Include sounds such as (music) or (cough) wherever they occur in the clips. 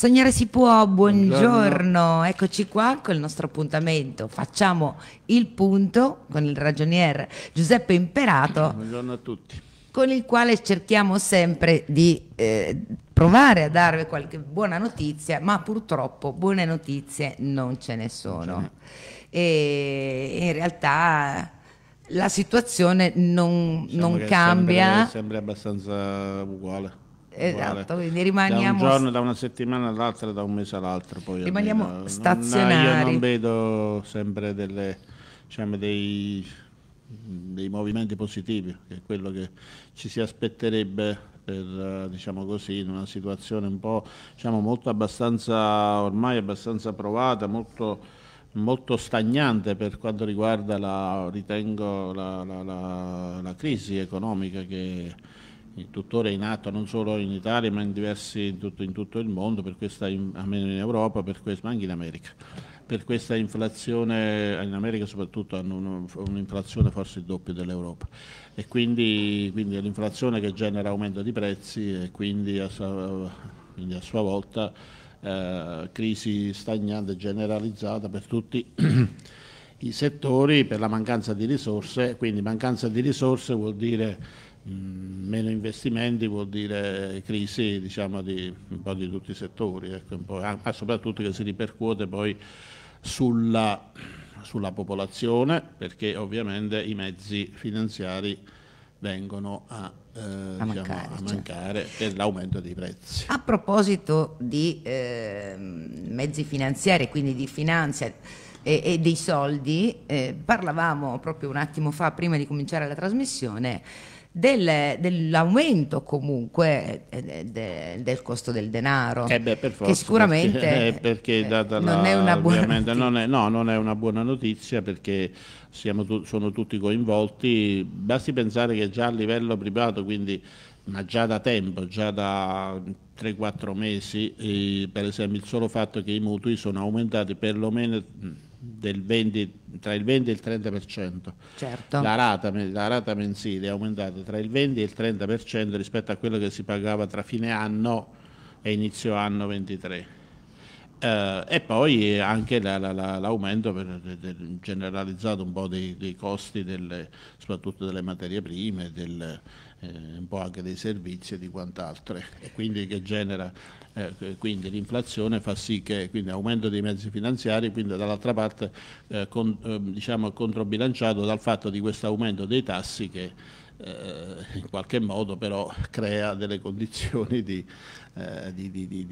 Sognare si può, buongiorno. buongiorno. Eccoci qua con il nostro appuntamento. Facciamo il punto con il ragionier Giuseppe Imperato. Buongiorno a tutti. Con il quale cerchiamo sempre di eh, provare a darvi qualche buona notizia, ma purtroppo buone notizie non ce ne sono. E in realtà la situazione non, diciamo non cambia. Sembra, sembra abbastanza uguale. Esatto, quindi rimaniamo... Da un giorno, da una settimana all'altra, da un mese all'altro. Poi rimaniamo almeno. stazionari. No, io non vedo sempre delle, diciamo, dei, dei, movimenti positivi, che è quello che ci si aspetterebbe per, diciamo così, in una situazione un po', diciamo, molto abbastanza, ormai abbastanza provata, molto molto stagnante per quanto riguarda la, ritengo, la, la, la crisi economica che, tuttora è in atto non solo in Italia ma in, diversi, in, tutto, in tutto, il mondo, questa, in, almeno in Europa, questo, ma anche in America. Per questa inflazione, in America soprattutto hanno un'inflazione forse il doppio dell'Europa e quindi, quindi è l'inflazione che genera aumento di prezzi e quindi a, quindi a sua volta eh, crisi stagnante generalizzata per tutti. i settori per la mancanza di risorse, quindi mancanza di risorse vuol dire Mm, meno investimenti vuol dire crisi diciamo, di un po' di tutti i settori, ecco, ah, soprattutto che si ripercuote poi sulla, sulla popolazione perché ovviamente i mezzi finanziari vengono a, eh, a diciamo, mancare, a certo. mancare per l'aumento dei prezzi. A proposito di eh, mezzi finanziari, quindi di finanza e, e dei soldi, eh, parlavamo proprio un attimo fa, prima di cominciare la trasmissione, del, dell'aumento comunque eh, del, del costo del denaro eh beh, forza, che sicuramente perché, eh, perché eh, data non, la, è una buona notizia. non è, no, non è una buona notizia perché tu, sono tutti coinvolti basti pensare che già a livello privato quindi ma già da tempo, già da 3-4 mesi, eh, per esempio il solo fatto che i mutui sono aumentati perlomeno mm, del 20, tra il 20 e il 30%. Certo. La, rata, la rata mensile è aumentata tra il 20 e il 30% rispetto a quello che si pagava tra fine anno e inizio anno 23. Eh, e poi anche la, la, la, l'aumento per, del, generalizzato un po' dei, dei costi, del, soprattutto delle materie prime, del, eh, un po' anche dei servizi e di quant'altro. E quindi che genera eh, quindi l'inflazione fa sì che quindi aumento dei mezzi finanziari, quindi dall'altra parte eh, con, ehm, diciamo controbilanciato dal fatto di questo aumento dei tassi che eh, in qualche modo però crea delle condizioni di, eh, di, di,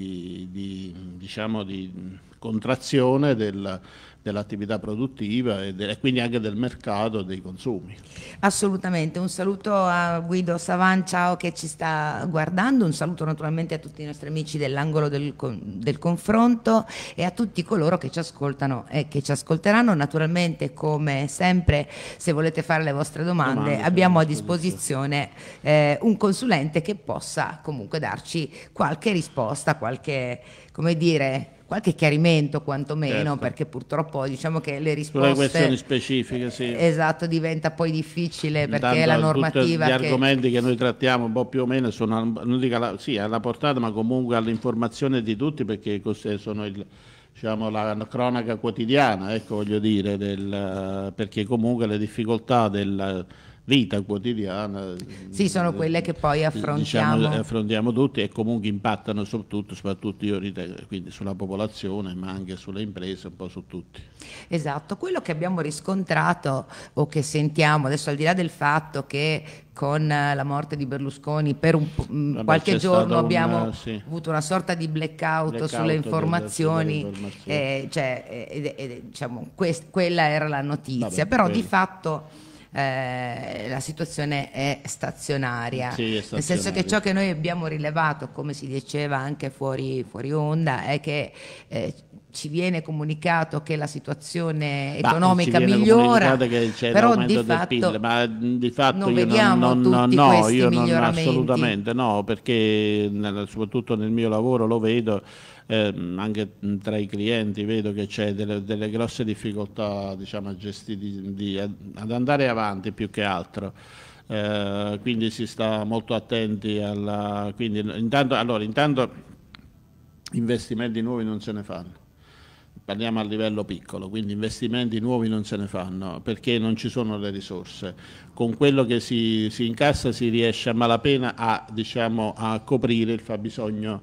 di, diciamo di, contrazione del, dell'attività produttiva e, de, e, quindi anche del mercato dei consumi. Assolutamente, un saluto a Guido Savan, ciao che ci sta guardando, un saluto naturalmente a tutti i nostri amici dell'angolo del, del confronto e a tutti coloro che ci ascoltano e che ci ascolteranno. Naturalmente come sempre se volete fare le vostre domande, domande abbiamo a disposizione eh, un consulente che possa comunque darci qualche qualche risposta, qualche, come dire, qualche chiarimento quantomeno, certo. perché purtroppo diciamo che le risposte... Sulle questioni specifiche, sì. Esatto, diventa poi difficile perché Intanto, la normativa... Gli che... argomenti che noi trattiamo un po' più o meno sono, non dico alla, sì, alla portata, ma comunque all'informazione di tutti, perché queste sono il, diciamo, la cronaca quotidiana, ecco voglio dire, del, perché comunque le difficoltà del vita quotidiana. Sì, sono quelle che poi diciamo, affrontiamo. Diciamo, affrontiamo tutti e comunque impattano soprattutto, soprattutto io ritengo, quindi sulla popolazione, ma anche sulle imprese, un po' su tutti. Esatto, quello che abbiamo riscontrato o che sentiamo adesso al di là del fatto che con la morte di Berlusconi per un, mm, Vabbè, qualche giorno abbiamo eh, sì. avuto una sorta di blackout, blackout sulle informazioni, informazioni. Eh, cioè, eh, eh, diciamo, quella era la notizia, Vabbè, però quelli. di fatto eh, la situazione è stazionaria. Sì, è stazionaria. Nel senso che ciò che noi abbiamo rilevato, come si diceva anche fuori, fuori onda, è che eh, ci viene comunicato che la situazione bah, economica migliora, però di fatto, PIL, ma di fatto non vediamo non, non, tutti no, questi io non, assolutamente no, perché soprattutto nel mio lavoro lo vedo eh, anche tra i clienti vedo che c'è delle, delle, grosse difficoltà diciamo, gesti, di, di, ad andare avanti più che altro. Eh, quindi si sta molto attenti alla... Quindi, intanto, allora, intanto investimenti nuovi non se ne fanno parliamo a livello piccolo, quindi investimenti nuovi non se ne fanno perché non ci sono le risorse. Con quello che si, si incassa si riesce a malapena a, diciamo, a coprire il fabbisogno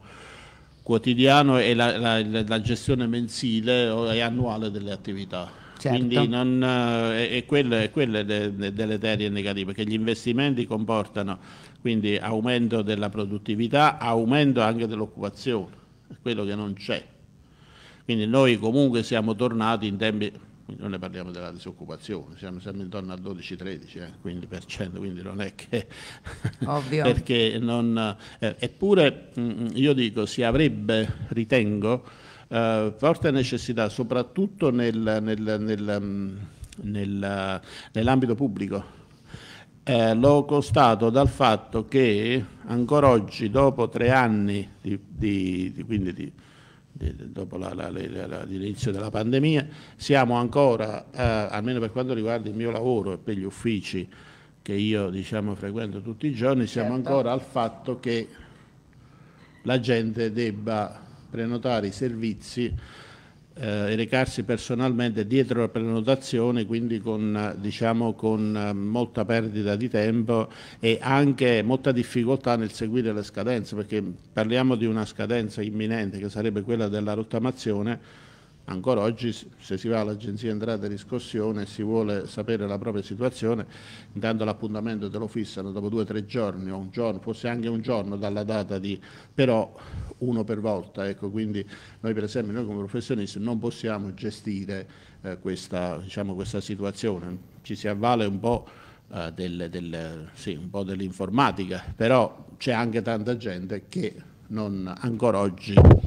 quotidiano e la, la, la gestione mensile e annuale delle attività. Certo. Quindi non, eh, e quello, è quello delle deleterie negative, perché gli investimenti comportano quindi aumento della produttività, aumento anche dell'occupazione, quello che non c'è. Quindi noi comunque siamo tornati in tempi non ne parliamo della disoccupazione, siamo, siamo intorno al 12-13%, eh, quindi, quindi non è che... (laughs) Ovvio. perché non, eh, eppure mh, mm, io dico, si avrebbe, ritengo, eh, forte necessità, soprattutto nel, nel, mm, nel, nell'ambito pubblico. Eh, l'ho constato dal fatto che ancora oggi, dopo tre anni di, di, di quindi di, dopo l'inizio della pandemia, siamo ancora, eh, almeno per quanto riguarda il mio lavoro e per gli uffici che io diciamo, frequento tutti i giorni, siamo certo. ancora al fatto che la gente debba prenotare i servizi eh, recarsi personalmente dietro la prenotazione, quindi con, diciamo, con eh, molta perdita di tempo e anche molta difficoltà nel seguire le scadenze, perché parliamo di una scadenza imminente che sarebbe quella della rottamazione. Ancora oggi se si va all'agenzia entrata e riscossione e si vuole sapere la propria situazione, intanto l'appuntamento te lo fissano dopo due o tre giorni o un giorno, forse anche un giorno dalla data di... però uno per volta. Ecco, quindi noi per esempio noi come professionisti non possiamo gestire eh, questa, diciamo, questa situazione, ci si avvale un po'. Uh, del, del, sì, un po' dell'informatica, però c'è anche tanta gente che non, ancora oggi, mh,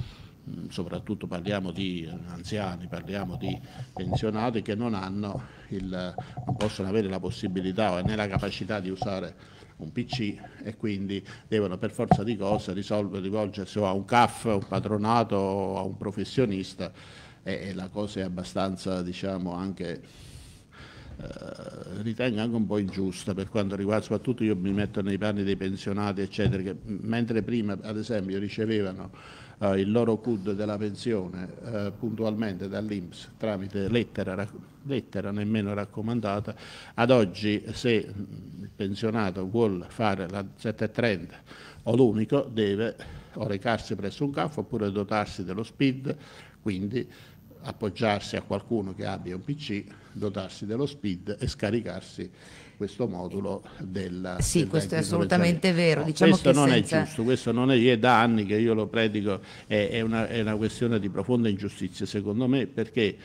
mm, soprattutto parliamo di anziani, parliamo di pensionati che non, hanno il, non possono avere la possibilità né la capacità di usare un PC e quindi devono per forza di cose risolvere, rivolgersi a un CAF, a un patronato o a un professionista e, e la cosa è abbastanza diciamo anche eh, ritengo anche un po' ingiusta per quanto riguarda, soprattutto io mi metto nei panni dei pensionati, eccetera, che mentre prima ad esempio ricevevano eh, il loro CUD della pensione eh, puntualmente dall'Inps tramite lettera, rac- lettera nemmeno raccomandata, ad oggi se mm, il pensionato vuole fare la 730 o l'unico deve o recarsi presso un CAF oppure dotarsi dello SPID, quindi appoggiarsi a qualcuno che abbia un PC, dotarsi dello SPID e scaricarsi questo modulo del... Sì, del questo è assolutamente vero. Diciamo questo non senza... è giusto, questo non è, è, da anni che io lo predico, è, è, una, è una questione di profonda ingiustizia secondo me perché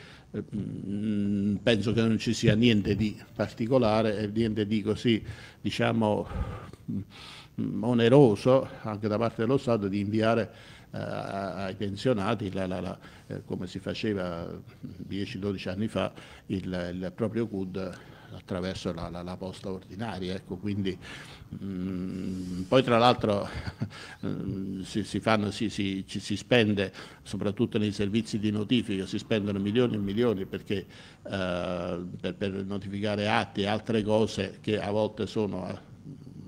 mm, penso che non ci sia niente di particolare, e eh, niente di così, diciamo, mm, oneroso anche da parte dello Stato di inviare eh, ai pensionati, la, la, la, eh, come si faceva 10-12 anni fa, il, il proprio CUD attraverso la, la, la posta ordinaria. Ecco, quindi, mh, mm, poi tra l'altro (laughs) mm, si, si, fanno, si, si, si, spende, soprattutto nei servizi di notifica, si spendono milioni e milioni perché, eh, per, per notificare atti e altre cose che a volte sono eh,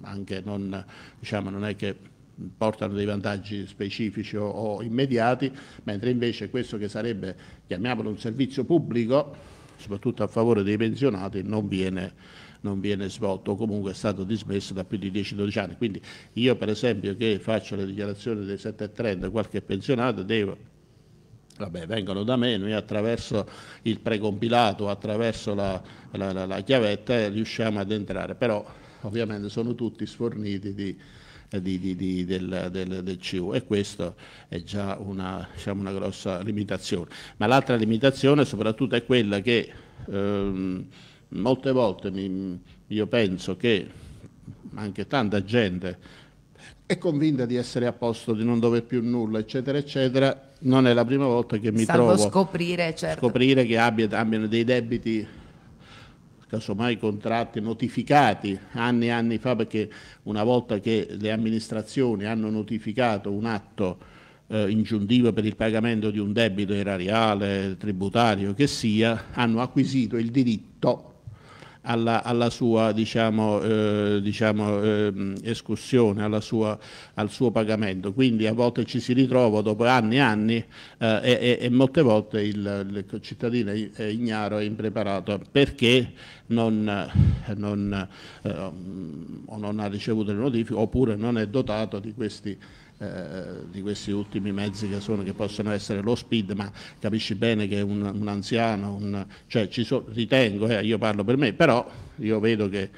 anche non, diciamo, non è che portano dei vantaggi specifici o, o immediati, mentre invece questo che sarebbe, chiamiamolo un servizio pubblico, soprattutto a favore dei pensionati, non viene, non viene svolto o comunque è stato dismesso da più di 10-12 anni. Quindi io per esempio che faccio le dichiarazioni dei 7.30 qualche pensionato devo Vabbè, vengono da me, noi attraverso il precompilato, attraverso la, la, la, la chiavetta eh, riusciamo ad entrare, però ovviamente sono tutti sforniti di, eh, di, di, di, del, del, del, CU e questo è già una, diciamo, una grossa limitazione. Ma l'altra limitazione soprattutto è quella che ehm, molte volte mi, io penso che anche tanta gente è convinta di essere a posto, di non dover più nulla, eccetera, eccetera, non è la prima volta che mi Salvo trovo a scoprire, certo. scoprire che abbiano dei debiti casomai contratti notificati anni e anni fa, perché una volta che le amministrazioni hanno notificato un atto eh, ingiuntivo per il pagamento di un debito erariale, tributario che sia, hanno acquisito il diritto alla, alla sua diciamo, eh, diciamo, eh, escursione, alla sua, al suo pagamento. Quindi a volte ci si ritrova dopo anni e anni eh, e, e, molte volte il, il, cittadino è ignaro e impreparato perché non, non, eh, non ha ricevuto le notifiche oppure non è dotato di questi eh, di questi ultimi mezzi che, sono, che possono essere lo speed, ma capisci bene che un, un anziano, un, cioè so, ritengo, eh, io parlo per me, però io vedo che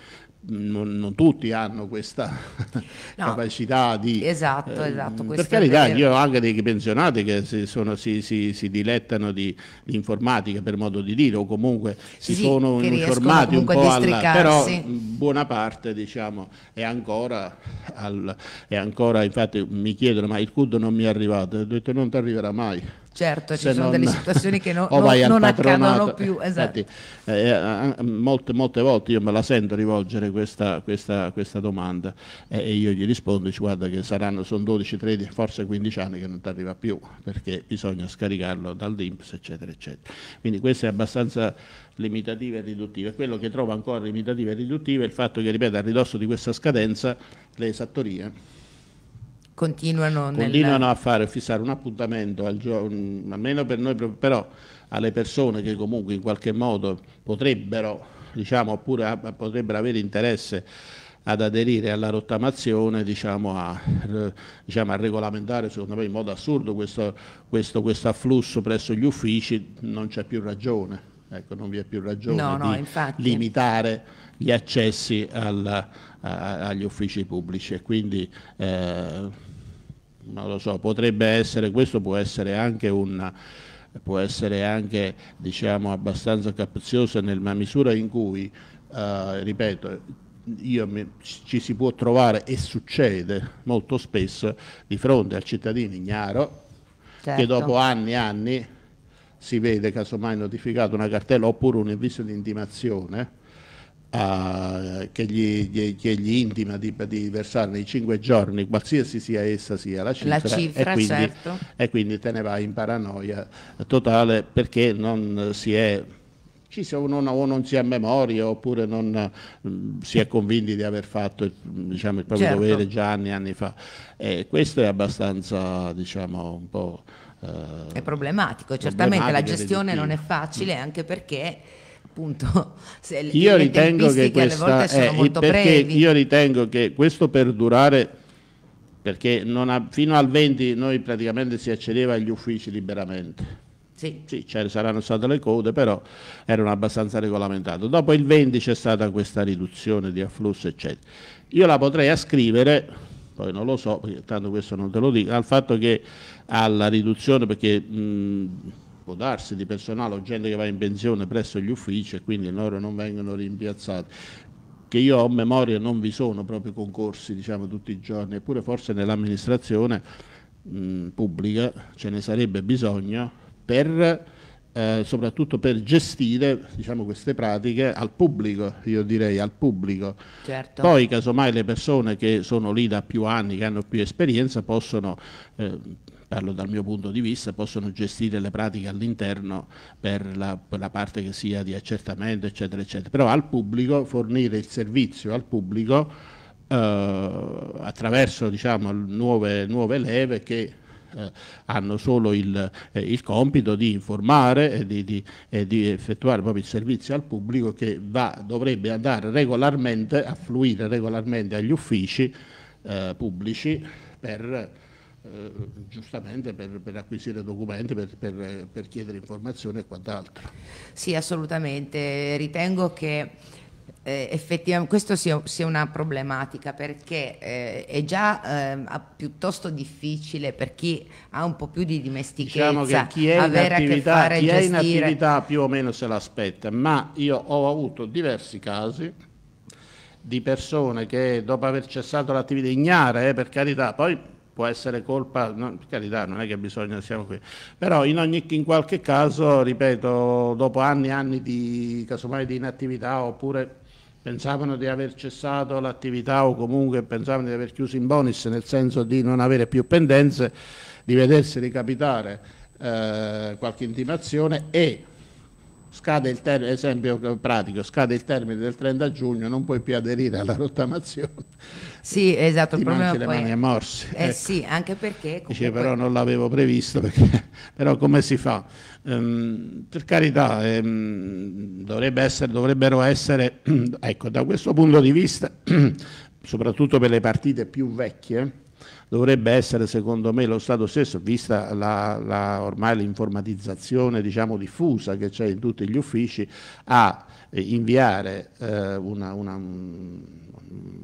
non, non, tutti hanno questa (laughs) no, capacità di... Esatto, eh, esatto. Per carità, io ho anche dei pensionati che si, sono, si, si, si dilettano di, di, informatica, per modo di dire, o comunque si sì, sono informati un po' alla... Però buona parte, diciamo, è ancora, al, è ancora... Infatti mi chiedono, ma il CUD non mi è arrivato. Ho detto, non ti arriverà mai. Certo, ci sono non... delle (laughs) situazioni che no, non, non accadono più. Eh, esatto. Infatti, eh, eh, eh, molte, molte, volte io me la sento rivolgere questa, questa, questa domanda eh, e io gli rispondo, dice, guarda che saranno, sono 12, 13, forse 15 anni che non ti arriva più perché bisogna scaricarlo dall'Inps, eccetera, eccetera. Quindi questo è abbastanza limitativa e riduttiva. Quello che trovo ancora limitativa e riduttiva è il fatto che, ripeto, a ridosso di questa scadenza le esattorie continuano, continuano nel... a fare, fissare un appuntamento al giorno, mm, almeno per noi, però alle persone che comunque in qualche modo potrebbero, diciamo, oppure potrebbero avere interesse ad aderire alla rottamazione, diciamo a, diciamo a, regolamentare secondo me in modo assurdo questo, questo, questo afflusso presso gli uffici, non c'è più ragione. Ecco, non vi è più ragione no, no, di infatti. limitare gli accessi al, a, agli uffici pubblici e quindi eh, non lo so, potrebbe essere, questo può essere anche un può essere anche diciamo, abbastanza capziosa nella misura in cui, eh, ripeto, mi, ci si può trovare e succede molto spesso di fronte al cittadino ignaro certo. che dopo anni e anni si vede casomai notificato una cartella oppure un avviso di intimazione a, che, gli, gli, che, gli, intima di, di, versare nei cinque giorni, qualsiasi sia essa sia la cifra, la cifra e, quindi, certo. e quindi te ne vai in paranoia totale perché non si è ci sono, o non si ha memoria oppure non mm, si è convinti di aver fatto il, diciamo, il proprio certo. dovere già anni e anni fa. E questo è abbastanza, diciamo, un po'... Eh, è problematico, certamente la gestione non è facile anche perché appunto (laughs) se le, io ritengo che questa, eh, Io ritengo che questo perdurare, perché ha, fino al 20 noi praticamente si accedeva agli uffici liberamente. Sì, sì ci cioè, saranno state le code, però erano abbastanza regolamentate. Dopo il 20 c'è stata questa riduzione di afflusso, eccetera. Io la potrei ascrivere poi non lo so, tanto questo non te lo dico, al fatto che alla riduzione, perché mh, può darsi, di personale o gente che va in pensione presso gli uffici e quindi loro non vengono rimpiazzati che io ho memoria non vi sono proprio concorsi diciamo, tutti i giorni, eppure forse nell'amministrazione mh, pubblica ce ne sarebbe bisogno per, eh, soprattutto per gestire diciamo, queste pratiche al pubblico, io direi al pubblico. Certo. Poi casomai le persone che sono lì da più anni, che hanno più esperienza, possono eh, parlo dal mio punto di vista, possono gestire le pratiche all'interno per la, per la, parte che sia di accertamento, eccetera, eccetera. Però al pubblico, fornire il servizio al pubblico eh, attraverso diciamo, nuove, nuove leve che eh, hanno solo il, eh, il, compito di informare e di, di, e di, effettuare proprio il servizio al pubblico che va, dovrebbe andare regolarmente, affluire regolarmente agli uffici eh, pubblici per eh, giustamente per, per, acquisire documenti, per, per, per chiedere informazioni e quant'altro. Sì, assolutamente. Ritengo che eh, effettivamente questo sia, sia, una problematica perché eh, è già eh, piuttosto difficile per chi ha un po' più di dimestichezza diciamo chi è avere a che fare chi gestire... è in attività più o meno se l'aspetta ma io ho avuto diversi casi di persone che dopo aver cessato l'attività ignare eh, per carità poi può essere colpa, no, per carità non è che bisogna, siamo qui, però in, ogni, in qualche caso, ripeto, dopo anni e anni di, casomai, di inattività oppure pensavano di aver cessato l'attività o comunque pensavano di aver chiuso in bonus, nel senso di non avere più pendenze, di vedersi ricapitare eh, qualche intimazione e scade il termine, esempio pratico, scade il termine del 30 giugno, non puoi più aderire alla rottamazione. Sì, esatto, Ti il problema le mani a morsi. Eh ecco. sì, anche perché... Comunque... Dice però non l'avevo previsto, perché... (laughs) però come si fa? Ehm, per carità, ehm, dovrebbe essere, dovrebbero essere, (clears throat) ecco, da questo punto di vista, (clears throat) soprattutto per le partite più vecchie, Dovrebbe essere secondo me lo Stato stesso, vista la, la, ormai l'informatizzazione diciamo, diffusa che c'è in tutti gli uffici, a inviare eh, una, una um,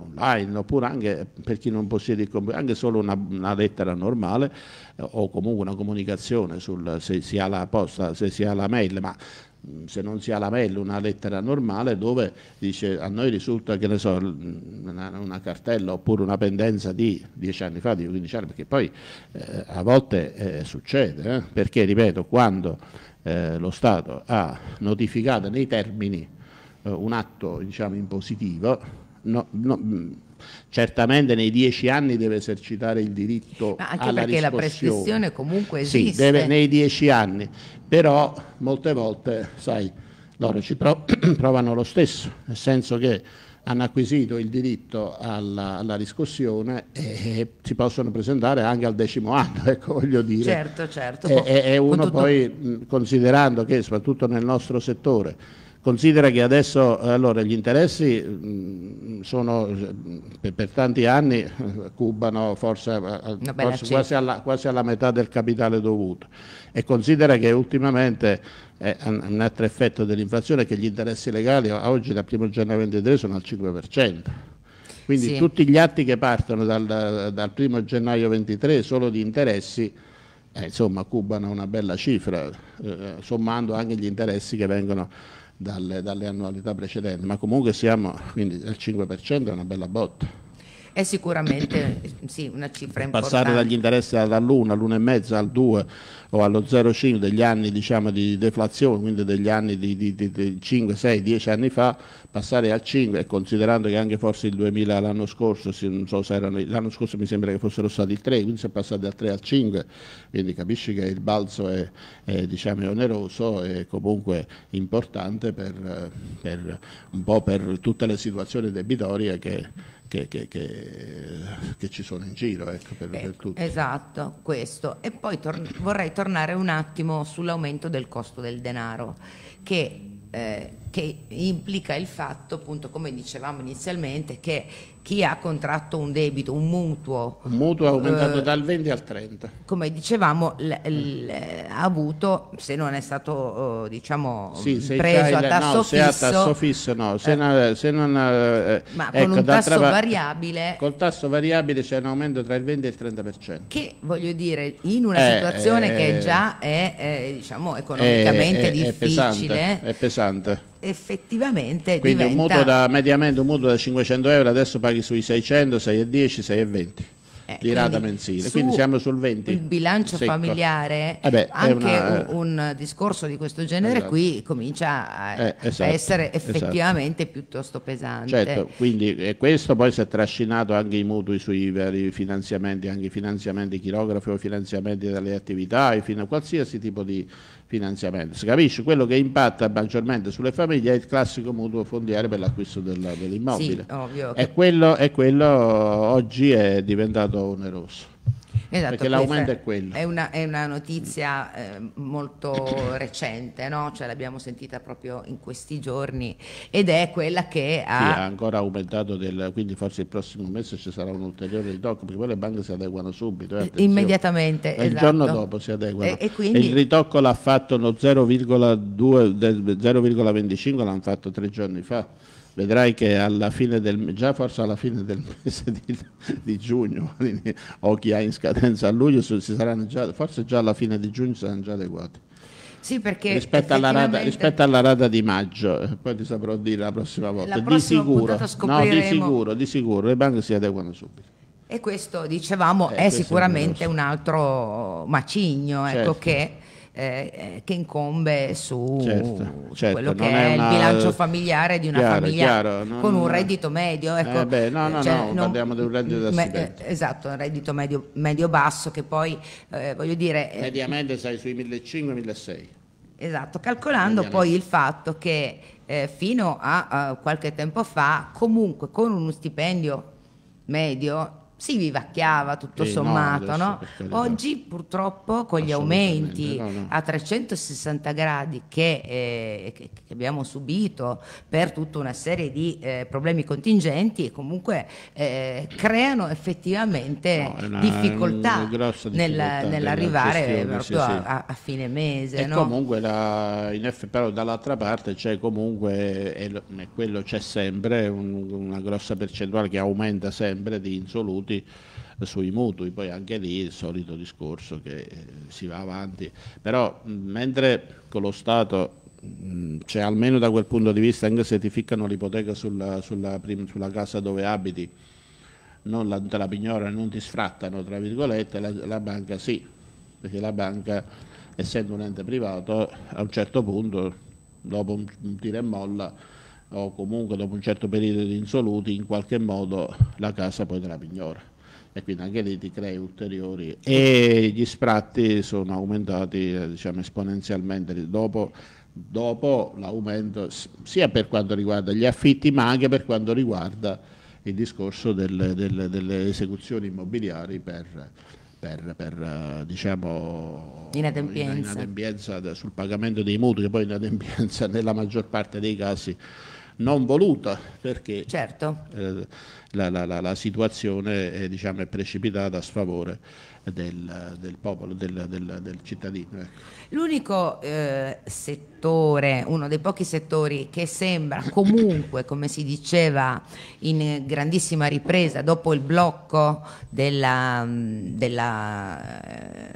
online oppure anche per chi non possiede il computer, anche solo una, una lettera normale eh, o comunque una comunicazione sul, se si ha la posta, se si ha la mail, ma se non si ha la mail, una lettera normale dove dice a noi risulta che ne so, una, una cartella oppure una pendenza di 10 anni fa, di 15 anni, perché poi eh, a volte eh, succede, eh? perché ripeto, quando eh, lo Stato ha notificato nei termini eh, un atto diciamo, impositivo, no, no, certamente nei dieci anni deve esercitare il diritto Ma anche perché la prescrizione comunque esiste. Sì, deve, nei dieci anni, però molte volte, sai, loro ci prov- (clears throat) provano lo stesso, nel senso che hanno acquisito il diritto alla, alla riscossione e si possono presentare anche al decimo anno, (laughs) ecco voglio dire. Certo, certo. E, e uno tutto... poi, considerando che soprattutto nel nostro settore, Considera che adesso allora, gli interessi mm, sono per, tanti anni (laughs) cubano forse, eh, forse quasi, alla, quasi, alla, metà del capitale dovuto e considera che ultimamente eh, un altro effetto dell'inflazione è che gli interessi legali oggi dal primo gennaio 23 sono al 5%. Quindi sì. tutti gli atti che partono dal, dal 1 gennaio 23 solo di interessi eh, insomma cubano una bella cifra, eh, sommando anche gli interessi che vengono dalle, dalle annualità precedenti, ma comunque siamo, quindi il 5% è una bella botta è sicuramente sì, una cifra importante. Passare dagli interessi dall'1 all'1,5 al 2 o allo 0,5 degli anni diciamo, di deflazione, quindi degli anni di, di, di, di 5, 6, 10 anni fa, passare al 5 e considerando che anche forse il 2000 l'anno scorso, so erano, l'anno scorso mi sembra che fossero stati il 3, quindi si è passati dal 3 al 5, quindi capisci che il balzo è, è, diciamo, oneroso e comunque importante per, per, un po' per tutte le situazioni debitorie che che, che, che, ci sono in giro ecco, per, eh, per tutti. Esatto, questo. E poi tor- vorrei tornare un attimo sull'aumento del costo del denaro, che, eh, che implica il fatto, appunto, come dicevamo inizialmente, che chi ha contratto un debito, un mutuo. Un mutuo eh, aumentato eh, dal 20 al 30. Come dicevamo, l, l, ha avuto, se non è stato eh, diciamo, sì, preso a tasso, no, fisso, a tasso fisso. No, se, eh, non, se non, eh, eh ma ecco, con un tasso variabile. Col tasso variabile c'è un aumento tra il 20 e il 30%. Che voglio dire, in una situazione che già è diciamo, economicamente è, difficile. È pesante. È pesante effettivamente Quindi diventa... un mutuo da, mediamente un mutuo da 500 euro adesso paghi sui 600, 610, 620 eh, di rata mensile, quindi siamo sul 20. Il bilancio secco. familiare, eh beh, anche una, un, un, discorso di questo genere esatto. qui comincia a, eh, esatto, a essere esatto. effettivamente esatto. piuttosto pesante. Certo, quindi e questo poi si è trascinato anche i mutui sui vari finanziamenti, anche i finanziamenti chirografi o finanziamenti delle attività, fino a qualsiasi tipo di finanziamento. Si capisce? Quello che impatta maggiormente sulle famiglie è il classico mutuo fondiario per l'acquisto dell'immobile. Sì, ovvio. E quello, e quello oggi è diventato oneroso. Esatto, perché l'aumento è quello. È una, è una notizia eh, molto recente, no? cioè, l'abbiamo sentita proprio in questi giorni ed è quella che ha... Sì, ha ancora aumentato, del, quindi forse il prossimo mese ci sarà un ulteriore ritocco, perché poi le banche si adeguano subito. Eh, Immediatamente. Esatto. Il giorno esatto. dopo si adeguano. E, e quindi... e il ritocco l'ha fatto lo 0,25, l'hanno fatto tre giorni fa vedrai che alla fine del già forse alla fine del (laughs) mese di, di giugno (laughs) o chi ha in scadenza a luglio si saranno già, forse già alla fine di giugno saranno già adeguati sì, perché rispetto, alla rada, rispetto alla rada di maggio, eh, poi ti saprò dire la prossima volta. La prossima di, sicuro, no, di sicuro, di sicuro, le banche si adeguano subito. E questo, dicevamo, eh, è questo sicuramente è un altro macigno, ecco, certo. che eh, eh, che incombe su, certo, certo, quello che è, una, il bilancio familiare di una chiaro, famiglia chiaro, non, con un reddito medio. Eh, ecco, eh beh, no, no, cioè, no, non, parliamo di un reddito da me, eh, Esatto, un reddito medio, medio basso che poi, eh, voglio dire... Mediamente sai sui 1.500-1.600. Esatto, calcolando poi il fatto che fino a, a qualche tempo fa comunque con uno stipendio medio si vivacchiava tutto eh, sommato, no? no? Oggi purtroppo con gli aumenti no, no. a 360 gradi che, eh, che, abbiamo subito per tutta una serie di eh, problemi contingenti comunque eh, creano effettivamente una, difficoltà, una mm, difficoltà nel, nell'arrivare sì, sì. A, a, fine mese. E comunque la, F, però dall'altra parte c'è comunque, e quello c'è sempre, un, una grossa percentuale che aumenta sempre di insoluti contratti sui mutui, poi anche lì il solito discorso che eh, si va avanti, però mentre con lo Stato cioè almeno da quel punto di vista anche se ti ficcano l'ipoteca sulla, sulla, sulla, casa dove abiti non la, te la pignorano, non ti sfrattano tra virgolette, la, la banca sì perché la banca essendo un ente privato a un certo punto dopo un tiro e molla o comunque dopo un certo periodo di insoluti, in qualche modo la casa poi te la pignora E quindi anche lì ti crei ulteriori. E gli spratti sono aumentati eh, diciamo, esponenzialmente dopo, dopo l'aumento sia per quanto riguarda gli affitti ma anche per quanto riguarda il discorso delle, delle, delle esecuzioni immobiliari per, per, per eh, diciamo, inadempienza. inadempienza sul pagamento dei mutui, che poi inadempienza (laughs) nella maggior parte dei casi non voluta perché certo. eh, la, la, la, la, situazione è, diciamo, è, precipitata a sfavore del, del popolo, del, del, del cittadino. Ecco. L'unico eh, settore, uno dei pochi settori che sembra comunque, come si diceva, in grandissima ripresa dopo il blocco della, della,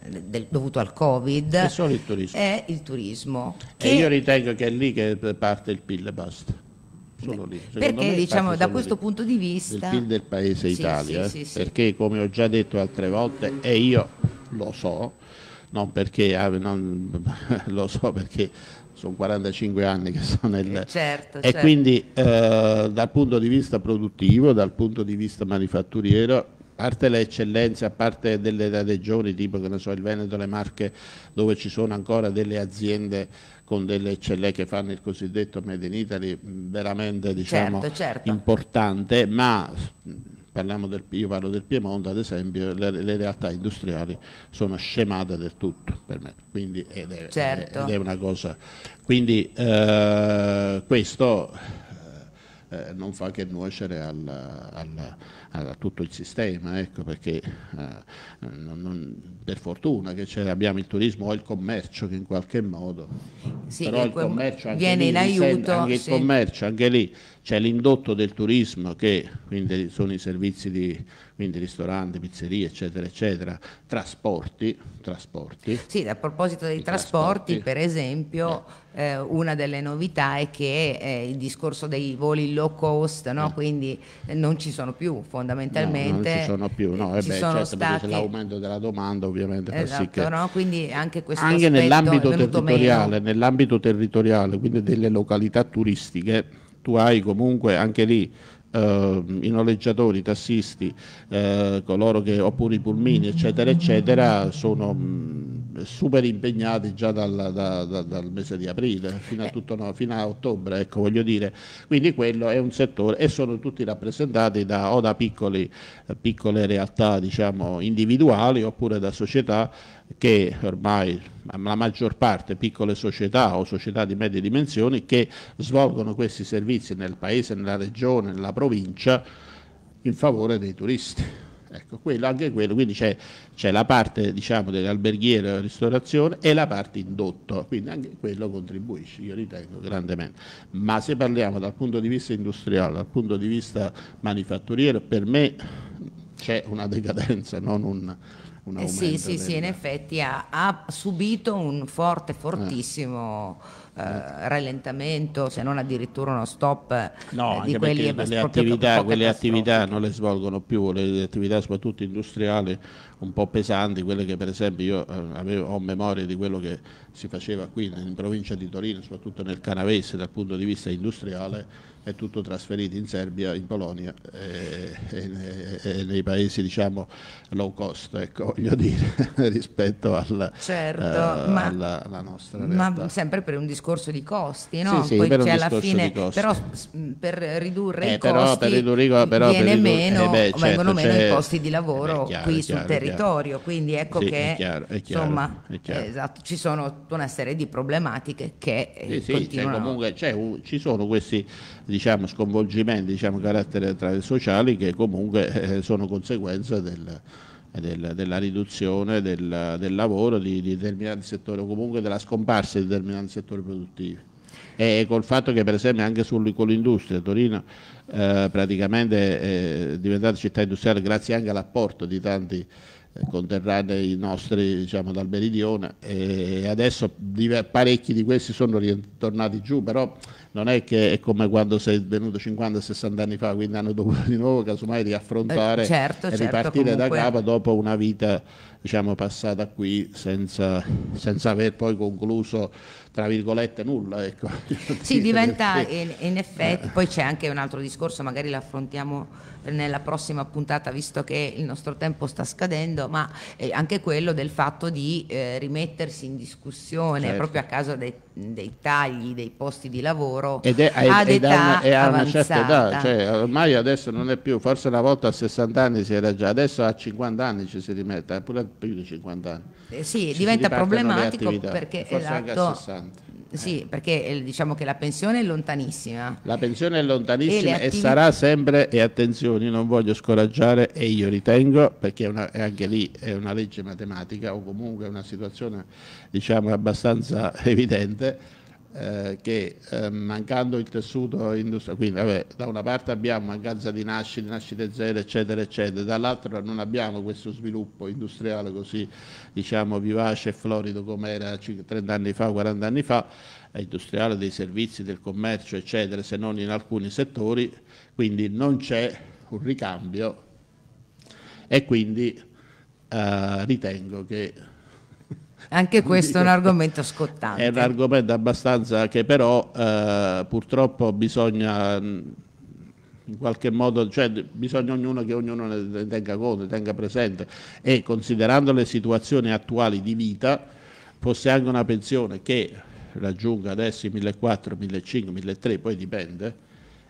eh, dovuto al Covid, è il turismo. È il turismo che... E io ritengo che è lì che parte il PIL e basta sono lì. Secondo perché diciamo da questo lì. punto di vista... Il PIL del paese sì, Italia, eh. sì, sì, perché come ho già detto altre volte e io lo so, non perché ah, non, (laughs) lo so perché sono 45 anni che sono nel... Eh, certo, e certo. quindi eh, dal punto di vista produttivo, dal punto di vista manifatturiero, a parte le eccellenze, a parte delle regioni tipo che ne so, il Veneto, le Marche, dove ci sono ancora delle aziende con delle celle che fanno il cosiddetto Made in Italy veramente diciamo, certo, certo. importante, ma del, io parlo del Piemonte ad esempio, le, le, realtà industriali sono scemate del tutto per me, quindi ed è, certo. ed è una cosa. Quindi eh, questo eh, eh non fa che nuocere al... alla a tutto il sistema, ecco, perché eh, non, non, per fortuna che abbiamo il turismo o il commercio che in qualche modo, sì, però il commercio anche viene lì, in aiuto, anche, sì. il commercio anche lì c'è l'indotto del turismo che quindi sono i servizi di quindi ristoranti, pizzerie, eccetera, eccetera, trasporti, trasporti. Sì, a proposito dei trasporti, trasporti, per esempio, eh. eh. una delle novità è che eh, il discorso dei voli low cost, no? Eh. quindi eh, non ci sono più fondamentalmente. No, non ci sono più, no, eh beh, certo, stati... l'aumento della domanda ovviamente esatto, sì che... no? quindi anche questo Anche nell'ambito territoriale, nell'ambito territoriale, quindi delle località turistiche tu hai comunque anche lì eh, i noleggiatori, i tassisti, eh, coloro che, oppure i pulmini, eccetera, eccetera, sono mh, super impegnati già dal, da, da, dal mese di aprile fino a, eh. tutto, no, fino a, ottobre, ecco voglio dire. Quindi quello è un settore e sono tutti rappresentati da, o da piccoli, piccole realtà diciamo, individuali oppure da società che ormai la maggior parte piccole società o società di medie dimensioni che svolgono questi servizi nel paese, nella regione, nella provincia in favore dei turisti Ecco, quello, anche quello, quindi c'è, la parte diciamo, dell'alberghiero e della ristorazione e la parte indotto, quindi anche quello contribuisce, io ritengo grandemente. Ma se parliamo dal punto di vista industriale, dal punto di vista manifatturiero, per me c'è una decadenza, non un, Eh sì, sì, del... sì, in effetti ha, ha subito un forte, fortissimo... Eh eh, rallentamento, se non addirittura uno stop eh, no, eh, di quelli le attività, quelle attività non le svolgono più, le attività soprattutto industriali un po' pesanti, quelle che per esempio io eh, avevo, ho memoria di quello che si faceva qui in provincia di Torino, soprattutto nel Canavese dal punto di vista industriale, è tutto trasferito in Serbia, in Polonia e, e, e nei paesi diciamo low cost, ecco, voglio dire, (laughs) rispetto alla, certo, uh, ma, alla, alla nostra realtà. Ma sempre per un discorso di costi, no? Sì, sì, Poi per c'è alla fine, eh, però per ridurre eh, i però, costi per ridurre, però, viene per ridurre, meno, eh beh, certo, vengono meno i certo. costi di lavoro eh, chiaro, qui chiaro, sul territorio, quindi ecco sì, che è chiaro, è insomma eh, esatto, ci sono tutta una serie di problematiche che sì, sì, cioè, comunque un, ci sono questi diciamo, sconvolgimenti diciamo, carattere sociali che comunque eh, sono conseguenza del, del, della riduzione del, del lavoro di, di, determinati settori o comunque della scomparsa di determinati settori produttivi. E col fatto che per esempio anche sul, con l'industria Torino eh, praticamente è eh, diventata città industriale grazie anche all'apporto di tanti eh, conterranei nostri diciamo, dal meridione e adesso parecchi di questi sono ritornati giù, però non è che è come quando sei venuto 50-60 anni fa, quindi hanno dovuto di nuovo casomai riaffrontare eh, certo, e certo, ripartire certo, da capo dopo una vita diciamo, passata qui senza, senza, aver poi concluso tra virgolette nulla. Ecco. (laughs) Sì, diventa perché... in, effetti, eh. poi c'è anche un altro discorso, magari l'affrontiamo nella prossima puntata visto che il nostro tempo sta scadendo, ma è eh, anche quello del fatto di eh, rimettersi in discussione certo. proprio a causa dei, dei tagli, dei posti di lavoro lavoro ed è, è, ad ed età è una, è certa età, cioè, ormai adesso non è più, forse una volta a 60 anni si era già, adesso a 50 anni ci si rimette, eh, pure più di 50 anni. Eh sì, ci diventa problematico perché forse anche a 60. Esatto. Eh. Sì, perché eh, diciamo che la pensione è lontanissima. La pensione è lontanissima e, e sarà sempre, e attenzione, non voglio scoraggiare e io ritengo, perché una, anche lì è una legge matematica o comunque una situazione diciamo abbastanza (laughs) evidente, eh, che eh, mancando il tessuto industriale, quindi vabbè, da una parte abbiamo mancanza di nascite, nascite zero, eccetera, eccetera, dall'altra non abbiamo questo sviluppo industriale così diciamo vivace e florido come era 30 anni fa, 40 anni fa, industriale dei servizi, del commercio, eccetera, se non in alcuni settori, quindi non c'è un ricambio e quindi eh, ritengo che anche questo è un (laughs) argomento scottante. È un argomento abbastanza che però eh, purtroppo bisogna mm, in qualche modo, cioè bisogna ognuno che ognuno ne tenga conto, ne tenga presente e considerando le situazioni attuali di vita, fosse anche una pensione che raggiunga adesso i 1.400, 1.500, 1.300, poi dipende,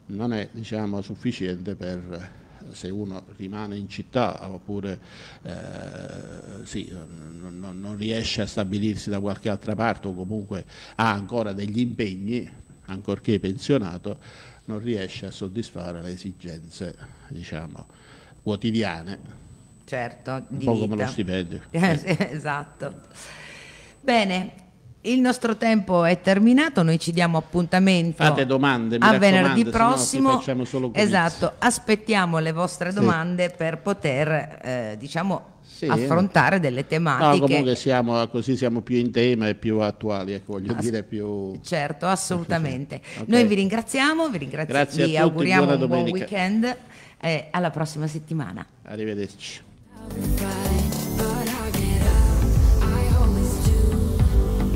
non è diciamo, sufficiente per se uno rimane in città oppure eh, sì, non, non riesce a stabilirsi da qualche altra parte o comunque ha ancora degli impegni, ancorché pensionato, non riesce a soddisfare le esigenze diciamo, quotidiane. Certo, un po' vita. come lo stipendio. (laughs) esatto. Bene, il nostro tempo è terminato, noi ci diamo appuntamento Fate domande, a venerdì prossimo. esatto, aspettiamo le vostre domande sì. per poter eh, diciamo sì. affrontare delle tematiche. No, comunque siamo, così siamo più in tema e più attuali, ecco, voglio As dire più... Certo, assolutamente. (laughs) okay. Noi vi ringraziamo, vi, ringrazio, Grazie vi tutti, auguriamo un buon weekend e alla prossima settimana. Arrivederci.